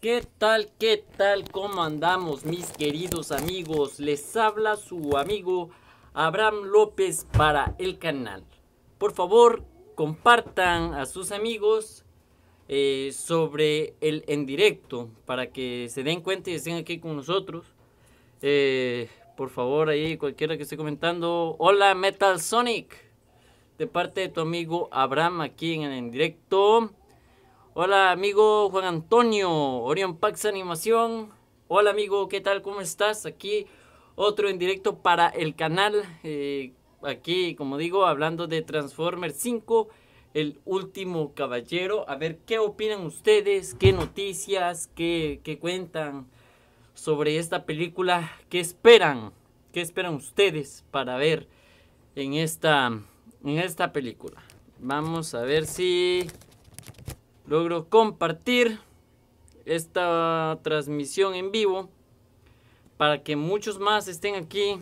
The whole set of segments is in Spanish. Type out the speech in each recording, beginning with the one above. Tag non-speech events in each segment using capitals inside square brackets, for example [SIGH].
¿Qué tal? ¿Qué tal? ¿Cómo andamos mis queridos amigos? Les habla su amigo Abraham López para el canal. Por favor, compartan a sus amigos eh, sobre el en directo para que se den cuenta y estén aquí con nosotros. Eh, por favor, ahí cualquiera que esté comentando. Hola Metal Sonic, de parte de tu amigo Abraham aquí en el en directo. Hola amigo Juan Antonio, Orion Pax Animación. Hola amigo, ¿qué tal? ¿Cómo estás? Aquí otro en directo para el canal. Eh, aquí, como digo, hablando de Transformers 5, el último caballero. A ver, ¿qué opinan ustedes? ¿Qué noticias? ¿Qué, cuentan sobre esta película? ¿Qué esperan? ¿Qué esperan ustedes para ver en esta, en esta película? Vamos a ver si logro compartir esta transmisión en vivo para que muchos más estén aquí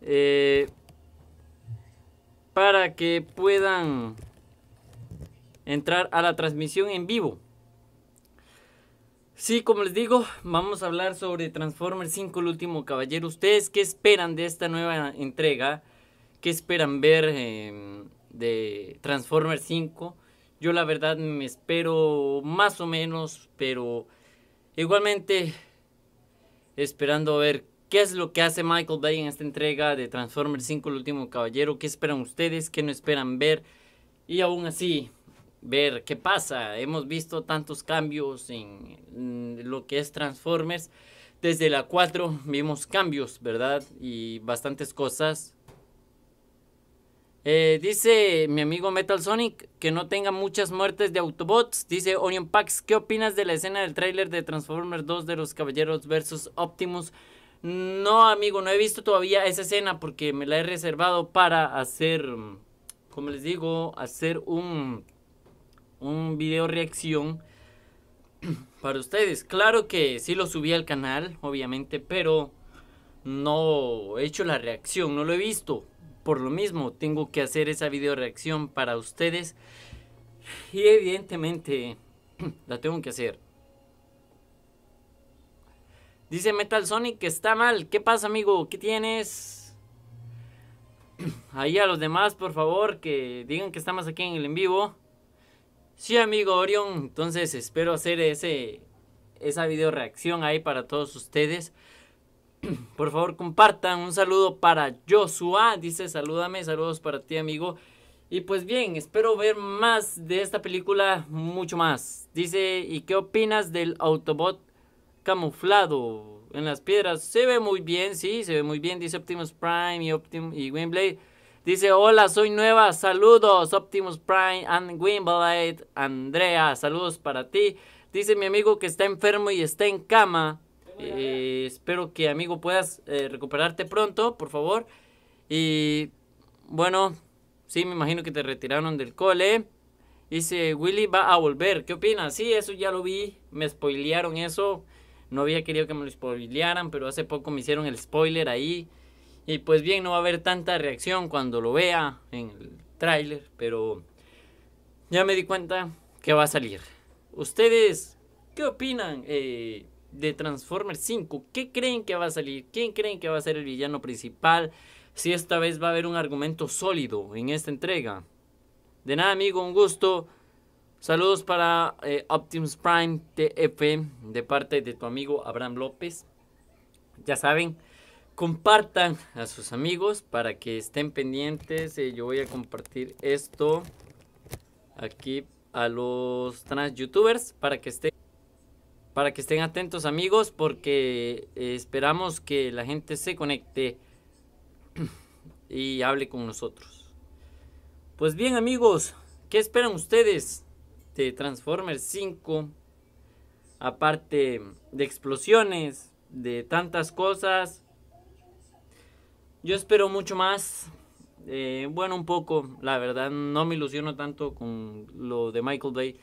eh, para que puedan entrar a la transmisión en vivo. Sí, como les digo, vamos a hablar sobre Transformers 5, el último caballero. ¿Ustedes qué esperan de esta nueva entrega? ¿Qué esperan ver em, de Transformers 5? Yo la verdad me espero más o menos, pero igualmente esperando a ver qué es lo que hace Michael Bay en esta entrega de Transformers 5 El último caballero, qué esperan ustedes, qué no esperan ver y aún así ver qué pasa. Hemos visto tantos cambios en lo que es Transformers. Desde la 4 vimos cambios, ¿verdad? Y bastantes cosas eh, dice mi amigo Metal Sonic que no tenga muchas muertes de Autobots. Dice Onion Pax, ¿qué opinas de la escena del tráiler de Transformers 2 de los Caballeros versus Optimus? No, amigo, no he visto todavía esa escena porque me la he reservado para hacer, como les digo, hacer un, un video reacción [CLEARS THROAT] para ustedes. Claro que sí lo subí al canal, obviamente, pero no he hecho la reacción, no lo he visto por lo mismo tengo que hacer esa video reacción para ustedes y evidentemente [CLEARS THROAT] la tengo que hacer. Dice Metal Sonic que está mal. ¿Qué pasa, amigo? ¿Qué tienes? [CLEARS THROAT] Ahí a los demás, por favor, que digan que estamos aquí en el en vivo. Sí, amigo Orion. Entonces espero hacer ese esa video reacción ahí para todos ustedes. [CLEARS THROAT] Por favor, compartan. Un saludo para Joshua. Dice, salúdame, saludos para ti, amigo. Y pues bien, espero ver más de esta película, mucho más. Dice, ¿y qué opinas del Autobot camuflado en las piedras? Se ve muy bien, sí, se ve muy bien. Dice Optimus Prime y, Optim y Dice, hola, soy nueva, saludos, Optimus Prime and Winblade Andrea, saludos para ti. Dice mi amigo que está enfermo y está en cama. Eh, espero que, amigo, puedas eh, recuperarte pronto, por favor. Y bueno, sí, me imagino que te retiraron del cole. Dice, Willy va a volver. ¿Qué opinas? Sí, eso ya lo vi. Me spoilearon eso. No había querido que me lo spoilearan, pero hace poco me hicieron el spoiler ahí. Y pues bien, no va a haber tanta reacción cuando lo vea en el tráiler, pero ya me di cuenta que va a salir. ¿Ustedes qué opinan? Eh, de Transformers 5. ¿Qué creen que va a salir? ¿Quién creen que va a ser el villano principal? Si esta vez va a haber un argumento sólido en esta entrega. De nada, amigo, un gusto. Saludos para eh, Optimus Prime TF de parte de tu amigo Abraham López. Ya saben, compartan a sus amigos para que estén pendientes. Eh, yo voy a compartir esto aquí a los trans youtubers para que estén para que estén atentos amigos porque eh, esperamos que la gente se conecte y hable con nosotros. Pues bien amigos, ¿qué esperan ustedes de Transformers 5? Aparte de explosiones, de tantas cosas. Yo espero mucho más. Eh, bueno, un poco, la verdad, no me ilusiono tanto con lo de Michael Bay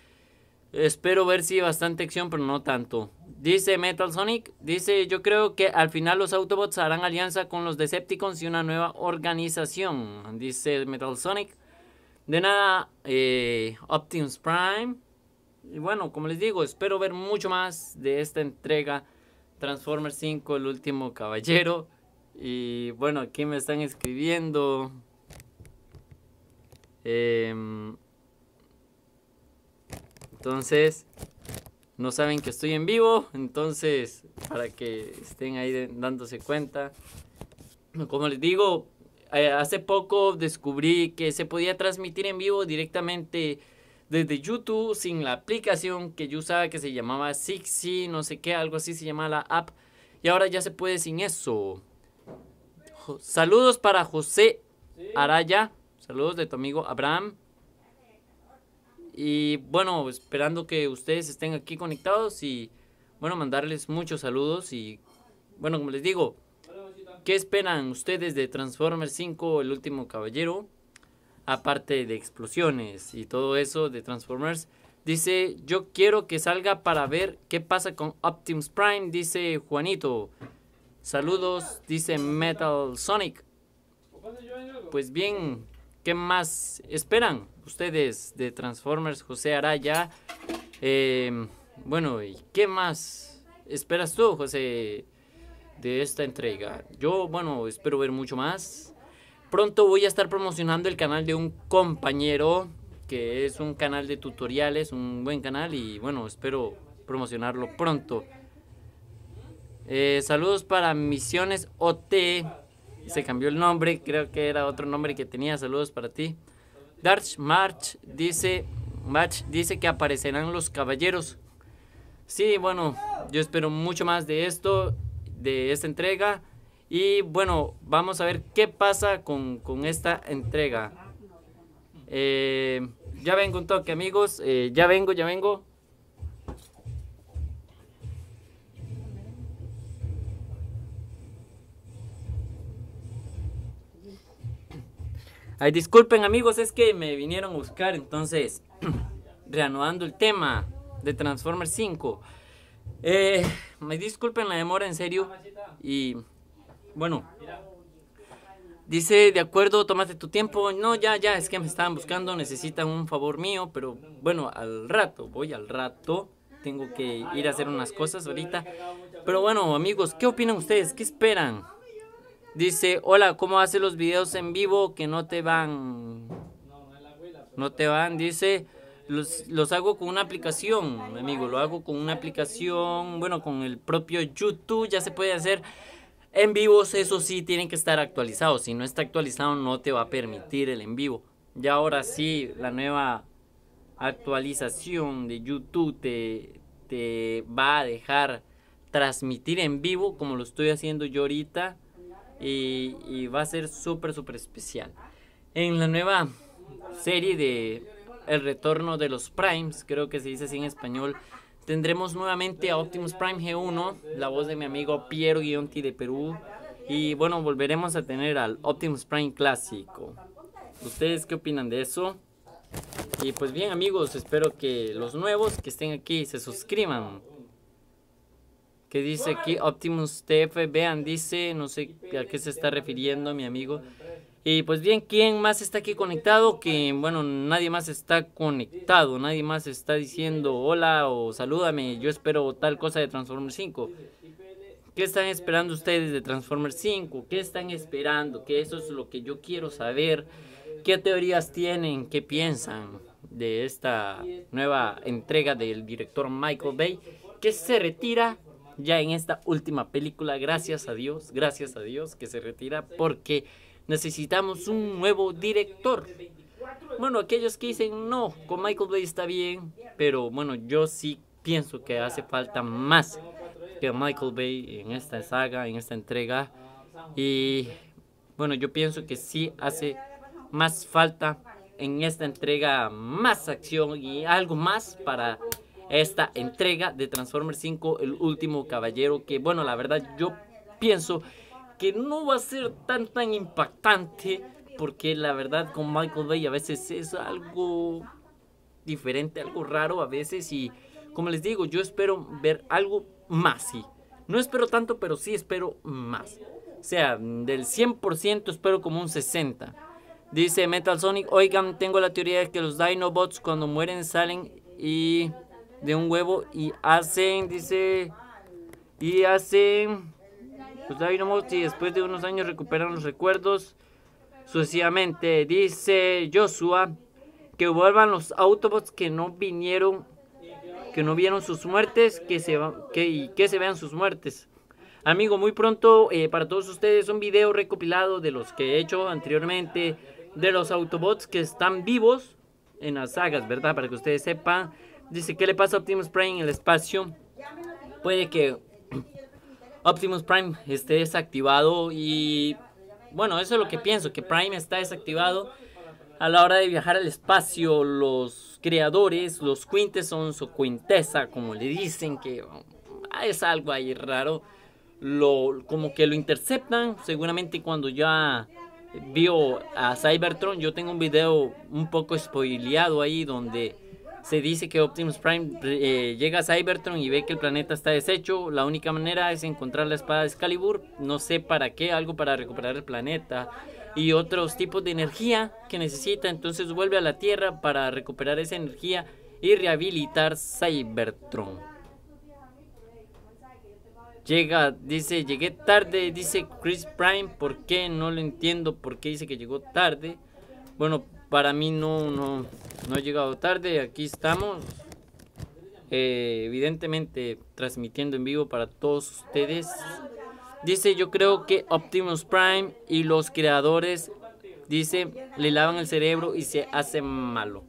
Espero ver si bastante acción, pero no tanto. Dice Metal Sonic, dice yo creo que al final los Autobots harán alianza con los Decepticons y una nueva organización. Dice Metal Sonic. De nada, eh, Optimus Prime. Y bueno, como les digo, espero ver mucho más de esta entrega. Transformers 5, el último caballero. Y bueno, aquí me están escribiendo. Eh, entonces, no saben que estoy en vivo, entonces, para que estén ahí dándose cuenta. Como les digo, eh, hace poco descubrí que se podía transmitir en vivo directamente desde YouTube sin la aplicación que yo usaba que se llamaba Sixi, no sé qué, algo así se llamaba la app. Y ahora ya se puede sin eso. Saludos para José Araya. Saludos de tu amigo Abraham. Y bueno, esperando que ustedes estén aquí conectados y bueno, mandarles muchos saludos y bueno, como les digo, ¿qué esperan ustedes de Transformers 5, el último caballero? Aparte de explosiones y todo eso de Transformers. Dice, yo quiero que salga para ver qué pasa con Optimus Prime, dice Juanito. Saludos, dice Metal Sonic. Pues bien, ¿Qué más esperan ustedes de Transformers José Araya? Em, bueno, ¿y qué más esperas tú, José, de esta entrega? Yo, bueno, espero ver mucho más. Pronto voy a estar promocionando el canal de un compañero, que es un canal de tutoriales, un buen canal, y bueno, espero promocionarlo pronto. Eh, saludos para Misiones OT se cambió el nombre, creo que era otro nombre que tenía. Saludos para ti. Darch March dice, March dice que aparecerán los caballeros. Sí, bueno, yo espero mucho más de esto, de esta entrega. Y bueno, vamos a ver qué pasa con, con esta entrega. Eh, ya vengo un toque, amigos. Eh, ya vengo, ya vengo. Ay, disculpen amigos, es que me vinieron a buscar, entonces, [CLEARS THROAT] reanudando el tema de Transformers 5. Eh, me disculpen la demora, en serio. Y bueno, dice, de acuerdo, tómate tu tiempo. No, ya, ya, es que me estaban buscando, necesitan un favor mío, pero bueno, al rato, voy al rato. Tengo que ir a hacer unas cosas ahorita. Pero bueno, amigos, ¿qué opinan ustedes? ¿Qué esperan? Dice, hola, ¿cómo hace los videos en vivo que no te van? Pues. No te van, dice. Los, los, hago con una aplicación, amigo, lo hago con una aplicación, bueno, con el propio YouTube, ya se puede hacer en vivos, eso sí, tienen que estar actualizados, si no está actualizado no te va a permitir el en vivo. Ya ahora sí, la nueva actualización de YouTube te, te va a dejar transmitir en vivo, como lo estoy haciendo yo ahorita, y, va a ser súper, súper especial. En la nueva serie de El Retorno de los Primes, creo que se dice así en español, tendremos nuevamente a Optimus Prime G1, la voz de mi amigo Piero Guionti de Perú. Y bueno, volveremos a tener al Optimus Prime clásico. ¿Ustedes qué opinan de eso? Y pues bien amigos, espero que los nuevos que estén aquí se suscriban que dice aquí Optimus TF, vean, dice, no sé a qué se está refiriendo mi amigo. Y pues bien, ¿quién más está aquí conectado? Que bueno, nadie más está conectado, nadie más está diciendo hola o salúdame, yo espero tal cosa de Transformers 5. ¿Qué están esperando ustedes de Transformers 5? ¿Qué están esperando? Que eso es lo que yo quiero saber. ¿Qué teorías tienen? ¿Qué piensan de esta nueva entrega del director Michael Bay? Que se retira ya en esta última película, gracias a Dios, gracias a Dios que se retira porque necesitamos un nuevo director. Bueno, aquellos que dicen, no, con Michael Bay está bien, pero bueno, yo sí pienso que hace falta más que Michael Bay en esta saga, en esta entrega. Y bueno, yo pienso que sí hace más falta en esta entrega más acción y algo más para esta entrega de Transformers 5, el último caballero, que bueno, la verdad yo pienso que no va a ser tan tan impactante, porque la verdad con Michael Bay a veces es algo diferente, algo raro a veces y como les digo, yo espero ver algo más, sí. No espero tanto, pero sí espero más. O sea, del 100% espero como un 60%. Dice Metal Sonic, oigan, tengo la teoría de que los Dinobots cuando mueren salen y de un huevo y hacen, dice, y hacen, pues y después de unos años recuperan los recuerdos sucesivamente. Dice Joshua que vuelvan los Autobots que no vinieron, que no vieron sus muertes, que se, que, y que se vean sus muertes. Amigo, muy pronto eh, para todos ustedes un video recopilado de los que he hecho anteriormente, de los Autobots que están vivos en las sagas, ¿verdad? Para que ustedes sepan Dice, ¿qué le pasa a Optimus Prime en el espacio? Puede que [CLEARS THROAT] Optimus Prime esté desactivado y... Bueno, eso es lo que pienso, que Prime está desactivado a la hora de viajar al espacio. Los creadores, los son su Quintessa, como le dicen, que ah, es algo ahí raro. Lo, como que lo interceptan, seguramente cuando ya vio a Cybertron, yo tengo un video un poco spoileado ahí donde se dice que Optimus Prime eh, llega a Cybertron y ve que el planeta está deshecho. La única manera es encontrar la espada de Excalibur, no sé para qué, algo para recuperar el planeta y otros tipos de energía que necesita. Entonces vuelve a la Tierra para recuperar esa energía y rehabilitar Cybertron. Llega, dice, llegué tarde, dice Chris Prime, ¿por qué? No lo entiendo, ¿por qué dice que llegó tarde? Bueno, para mí no, no, llegado tarde, aquí estamos, eh, evidentemente transmitiendo en vivo para todos ustedes. Dice, yo creo que Optimus Prime y los creadores, dice, le lavan el cerebro y se hace malo.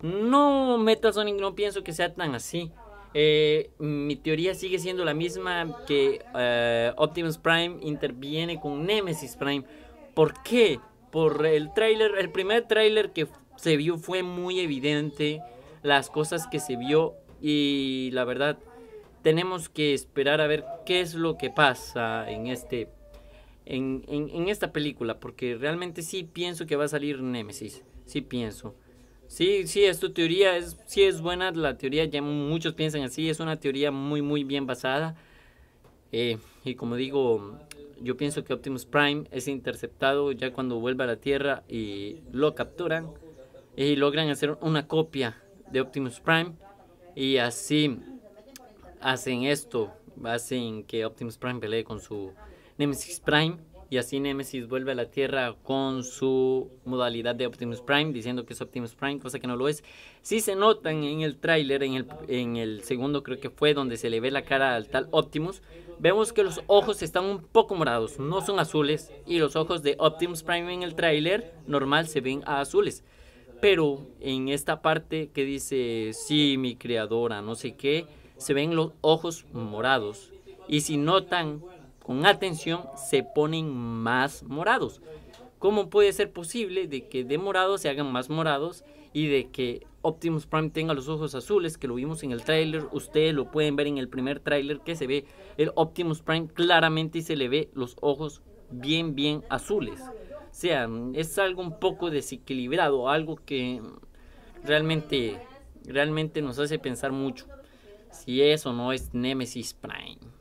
No, Metal Sonic no pienso que sea tan así. Eh, mi teoría sigue siendo la misma que eh, Optimus Prime interviene con Nemesis Prime. ¿Por qué? por el tráiler, el primer tráiler que se vio fue muy evidente las cosas que se vio y la verdad tenemos que esperar a ver qué es lo que pasa en este en, esta película porque realmente sí pienso que va a salir Nemesis sí pienso sí sí es tu teoría es sí es buena la teoría ya muchos piensan así es una teoría muy muy bien basada eh, y como digo yo pienso que Optimus Prime es interceptado ya cuando vuelve a la Tierra y lo capturan y logran hacer una copia de Optimus Prime y así hacen esto, hacen que Optimus Prime pelee con su Nemesis Prime y así Nemesis vuelve a la Tierra con su modalidad de Optimus Prime, diciendo que es Optimus Prime, cosa que no lo es. Si se notan en el tráiler, en el, en el segundo creo que fue, donde se le ve la cara al tal Optimus. Vemos que los ojos están un poco morados, no son azules. Y los ojos de Optimus Prime en el tráiler normal se ven azules. Pero en esta parte que dice, sí, mi creadora, no sé qué, se ven los ojos morados. Y si notan con atención se ponen más morados. ¿Cómo puede ser posible de que de morados se hagan más morados y de que Optimus Prime tenga los ojos azules, que lo vimos en el tráiler, ustedes lo pueden ver en el primer tráiler que se ve el Optimus Prime claramente y se le ve los ojos bien, bien azules. O sea, es algo un poco desequilibrado, algo que realmente, realmente nos hace pensar mucho si eso no es Nemesis Prime.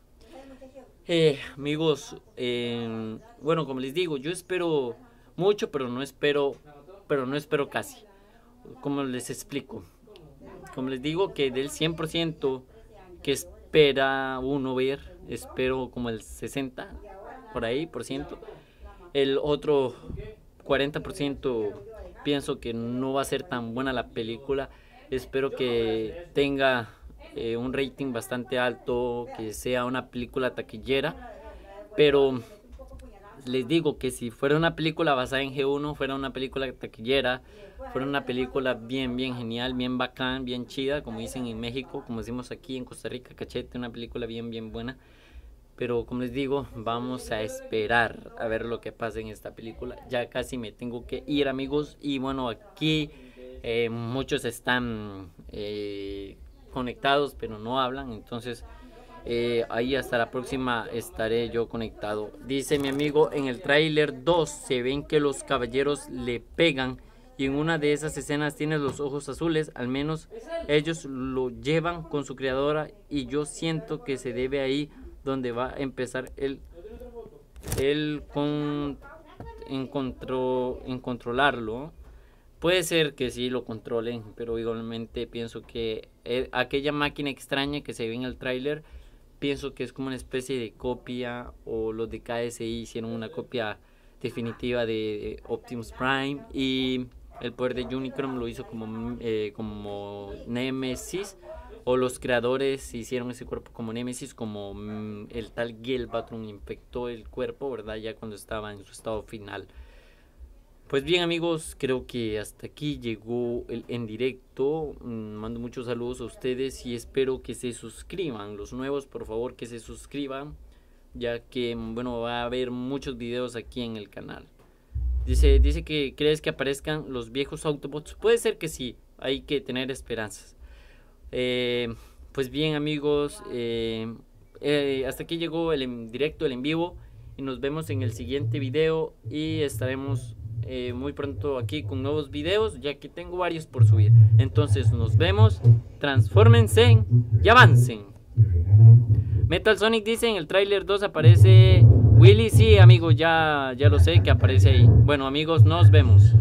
Eh, amigos, em, bueno, como les digo, yo espero mucho, pero no espero, pero no espero casi. Como les explico, como les digo, que del 100% que espera uno ver, espero como el 60 por ahí por ciento. El otro 40% pienso que no va a ser tan buena la película. Espero que tenga eh, un rating bastante alto, que sea una película taquillera, pero les digo que si fuera una película basada en G1, fuera una película taquillera, fuera una película bien, bien genial, bien bacán, bien chida, como dicen en México, como decimos aquí en Costa Rica, cachete, una película bien, bien buena. Pero como les digo, vamos a esperar a ver lo que pasa en esta película. Ya casi me tengo que ir amigos y bueno, aquí eh, muchos están... Eh, conectados, pero no hablan. Entonces, eh, ahí hasta la próxima estaré yo conectado. Dice mi amigo, en el tráiler 2 se ven que los caballeros le pegan y en una de esas escenas tiene los ojos azules, al menos ellos lo llevan con su creadora y yo siento que se debe ahí donde va a empezar el, el con, en controlarlo. Puede ser que sí lo controlen, pero igualmente pienso que eh, aquella máquina extraña que se ve en el tráiler, pienso que es como una especie de copia o los de KSI hicieron una copia definitiva de Optimus Prime y el poder de Unicron lo hizo como, eh, como Nemesis o los creadores hicieron ese cuerpo como Nemesis, como mm, el tal Gelbatron infectó el cuerpo, ¿verdad? Ya cuando estaba en su estado final. Pues bien amigos, creo que hasta aquí llegó el en directo. Mm, mando muchos saludos a ustedes y espero que se suscriban. Los nuevos, por favor, que se suscriban, ya que mm, bueno, va a haber muchos videos aquí en el canal. Dice, dice que crees que aparezcan los viejos Autobots. Puede ser que sí, hay que tener esperanzas. Eh, pues bien amigos, eh, eh, hasta aquí llegó el en directo, el en vivo. Y nos vemos en el siguiente video y estaremos eh, muy pronto aquí con nuevos videos, ya que tengo varios por subir. Entonces nos vemos, Transformense y avancen. Metal Sonic dice en el tráiler 2 aparece Willy, sí amigo ya, ya lo sé que aparece ahí. Bueno amigos, nos vemos.